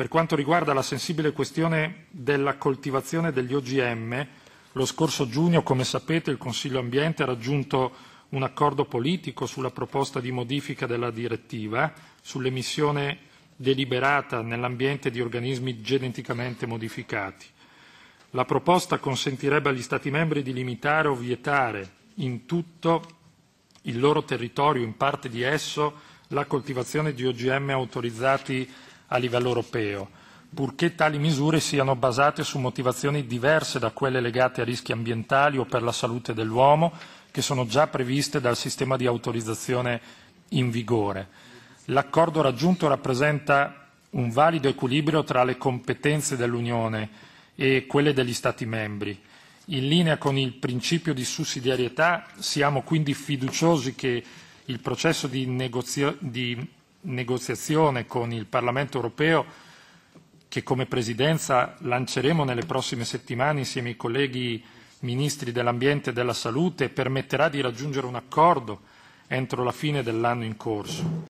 Per quanto riguarda la sensibile questione della coltivazione degli OGM, lo scorso giugno, come sapete, il Consiglio Ambiente ha raggiunto un accordo politico sulla proposta di modifica della direttiva sull'emissione deliberata nell'ambiente di organismi geneticamente modificati. La proposta consentirebbe agli Stati membri di limitare o vietare in tutto il loro territorio, in parte di esso, la coltivazione di OGM autorizzati a livello europeo, purché tali misure siano basate su motivazioni diverse da quelle legate a rischi ambientali o per la salute dell'uomo, che sono già previste dal sistema di autorizzazione in vigore. L'accordo raggiunto rappresenta un valido equilibrio tra le competenze dell'Unione e quelle degli Stati membri. In linea con il principio di sussidiarietà siamo quindi fiduciosi che il processo di, negozio- di negoziazione con il Parlamento europeo che come Presidenza lanceremo nelle prossime settimane insieme ai colleghi Ministri dell'Ambiente e della Salute permetterà di raggiungere un accordo entro la fine dell'anno in corso.